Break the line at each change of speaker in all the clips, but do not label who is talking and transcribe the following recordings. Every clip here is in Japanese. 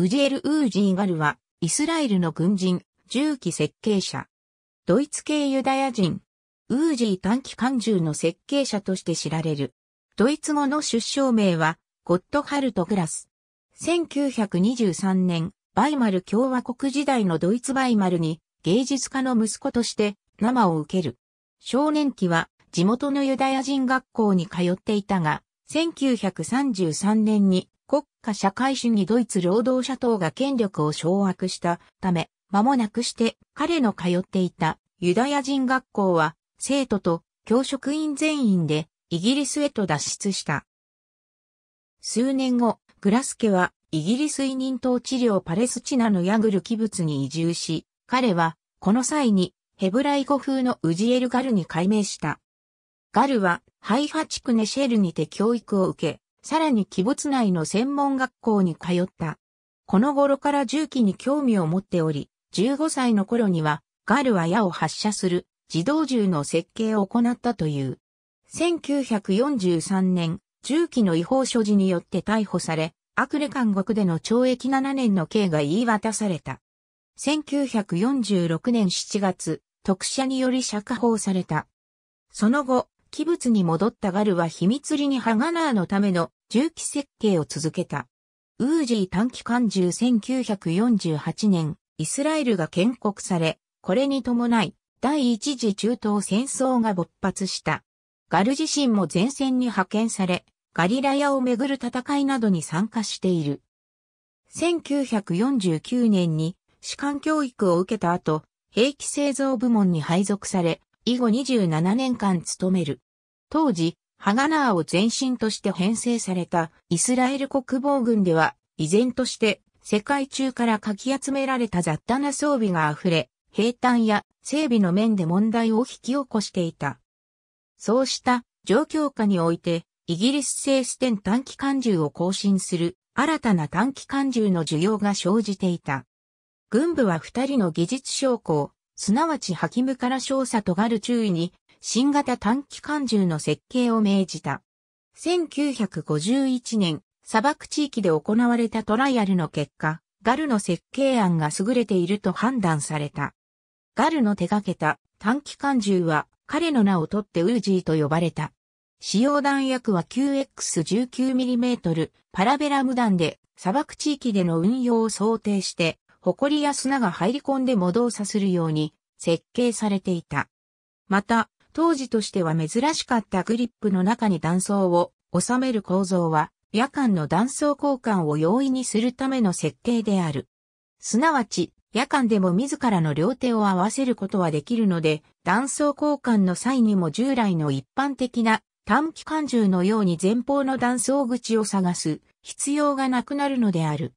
ウジエル・ウージーガルは、イスラエルの軍人、銃器設計者。ドイツ系ユダヤ人、ウージー短期間銃の設計者として知られる。ドイツ語の出生名は、ゴッドハルト・グラス。1923年、バイマル共和国時代のドイツバイマルに芸術家の息子として生を受ける。少年期は地元のユダヤ人学校に通っていたが、1933年に国家社会主義ドイツ労働者党が権力を掌握したため、間もなくして彼の通っていたユダヤ人学校は生徒と教職員全員でイギリスへと脱出した。数年後、グラス家はイギリス移民統治領パレスチナのヤグル器物に移住し、彼はこの際にヘブライ語風のウジエルガルに改名した。ガルはハイハチクネシェルにて教育を受け、さらに鬼没内の専門学校に通った。この頃から銃器に興味を持っており、15歳の頃には、ガルは矢を発射する自動銃の設計を行ったという。1943年、銃器の違法所持によって逮捕され、アクレ監獄での懲役7年の刑が言い渡された。1946年7月、特赦により釈放された。その後、器物に戻ったガルは秘密裏にハガナーのための重機設計を続けた。ウージー短期間銃1948年、イスラエルが建国され、これに伴い、第一次中東戦争が勃発した。ガル自身も前線に派遣され、ガリラヤをめぐる戦いなどに参加している。1949年に士官教育を受けた後、兵器製造部門に配属され、以後27年間勤める。当時、ハガナーを前身として編成されたイスラエル国防軍では、依然として世界中からかき集められた雑多な装備が溢れ、兵隊や整備の面で問題を引き起こしていた。そうした状況下において、イギリス製ステン短期間銃を更新する新たな短期間銃の需要が生じていた。軍部は二人の技術将校、すなわちハキムから少佐とガル注意に新型短期間銃の設計を命じた。1951年、砂漠地域で行われたトライアルの結果、ガルの設計案が優れていると判断された。ガルの手掛けた短期間銃は彼の名を取ってウージーと呼ばれた。使用弾薬は 9X19mm パラベラム弾で砂漠地域での運用を想定して、埃や砂が入り込んでも動作するように設計されていた。また、当時としては珍しかったグリップの中に断層を収める構造は、夜間の断層交換を容易にするための設計である。すなわち、夜間でも自らの両手を合わせることはできるので、断層交換の際にも従来の一般的な短期間銃のように前方の断層口を探す必要がなくなるのである。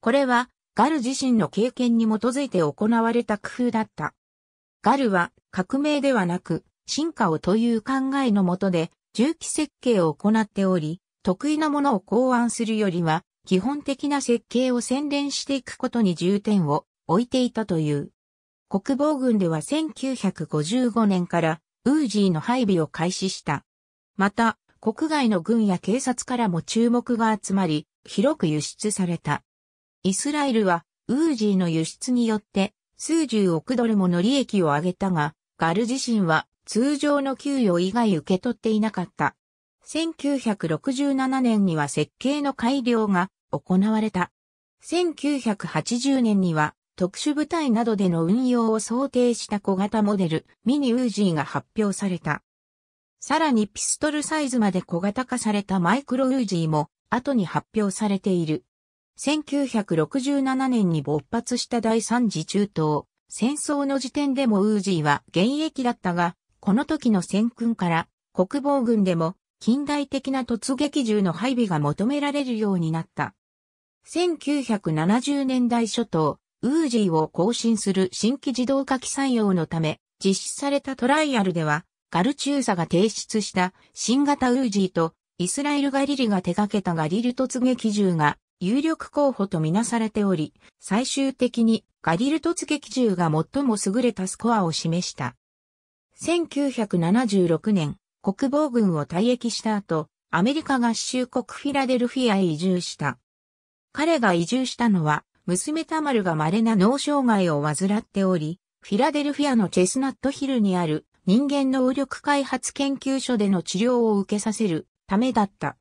これは、ガル自身の経験に基づいて行われた工夫だった。ガルは革命ではなく、進化をという考えのもとで、重機設計を行っており、得意なものを考案するよりは、基本的な設計を洗練していくことに重点を置いていたという。国防軍では1955年からウージーの配備を開始した。また、国外の軍や警察からも注目が集まり、広く輸出された。イスラエルは、ウージーの輸出によって、数十億ドルもの利益を上げたが、ガル自身は、通常の給与以外受け取っていなかった。1967年には設計の改良が行われた。1980年には特殊部隊などでの運用を想定した小型モデルミニウージーが発表された。さらにピストルサイズまで小型化されたマイクロウージーも後に発表されている。1967年に勃発した第三次中東戦争の時点でもウージーは現役だったが、この時の戦訓から国防軍でも近代的な突撃銃の配備が求められるようになった。1970年代初頭、ウージーを更新する新規自動化機採用のため、実施されたトライアルでは、ガルチューサが提出した新型ウージーとイスラエルガリリが手掛けたガリル突撃銃が有力候補とみなされており、最終的にガリル突撃銃が最も優れたスコアを示した。1976年、国防軍を退役した後、アメリカ合衆国フィラデルフィアへ移住した。彼が移住したのは、娘タマルが稀な脳障害を患っており、フィラデルフィアのチェスナットヒルにある人間能力開発研究所での治療を受けさせるためだった。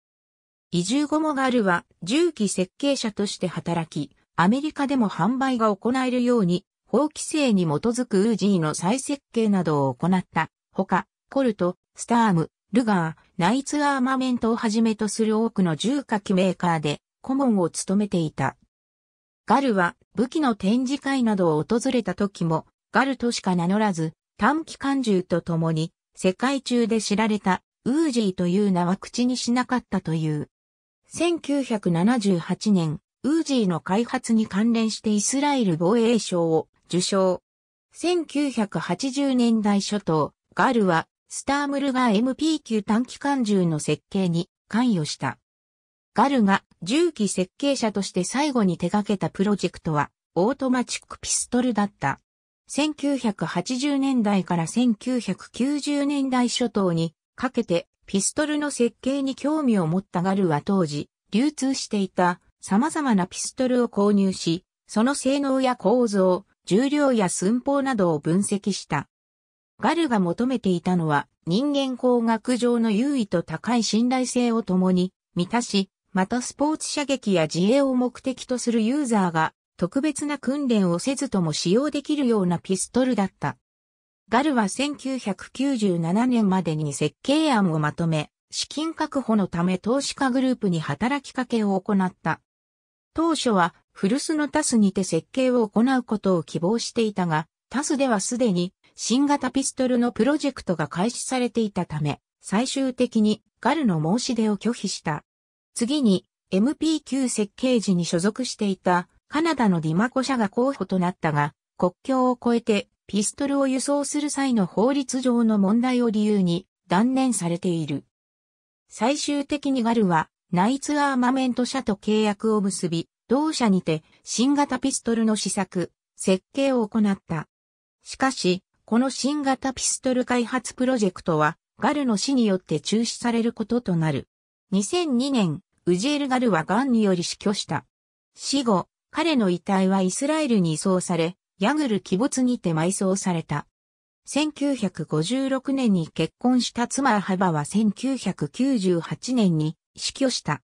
移住後もガルは重機設計者として働き、アメリカでも販売が行えるように法規制に基づくウージーの再設計などを行った、ほか、コルト、スターム、ルガー、ナイツアーマメントをはじめとする多くの重火器メーカーで顧問を務めていた。ガルは武器の展示会などを訪れた時もガルとしか名乗らず短期間銃とともに世界中で知られたウージーという名は口にしなかったという。1978年、ウージーの開発に関連してイスラエル防衛省を受賞。1980年代初頭、ガルは、スタームルー MP 級短期間銃の設計に関与した。ガルが銃器設計者として最後に手掛けたプロジェクトは、オートマチックピストルだった。1980年代から1990年代初頭にかけてピストルの設計に興味を持ったガルは当時流通していた様々なピストルを購入し、その性能や構造、重量や寸法などを分析した。ガルが求めていたのは人間工学上の優位と高い信頼性を共に満たし、またスポーツ射撃や自衛を目的とするユーザーが特別な訓練をせずとも使用できるようなピストルだった。ガルは1997年までに設計案をまとめ、資金確保のため投資家グループに働きかけを行った。当初は古巣のタスにて設計を行うことを希望していたが、タスではすでに新型ピストルのプロジェクトが開始されていたため、最終的にガルの申し出を拒否した。次に MPQ 設計時に所属していたカナダのディマコ社が候補となったが、国境を越えてピストルを輸送する際の法律上の問題を理由に断念されている。最終的にガルはナイツアーマメント社と契約を結び、同社にて新型ピストルの試作、設計を行った。しかし、この新型ピストル開発プロジェクトは、ガルの死によって中止されることとなる。2002年、ウジエル・ガルは癌により死去した。死後、彼の遺体はイスラエルに移送され、ヤグル鬼没にて埋葬された。1956年に結婚した妻ハバは1998年に死去した。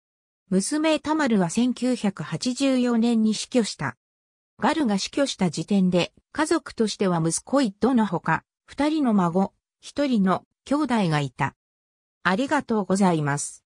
娘タマルは1984年に死去した。ガルが死去した時点で、家族としては息子一ッのほか、二人の孫、一人の兄弟がいた。ありがとうございます。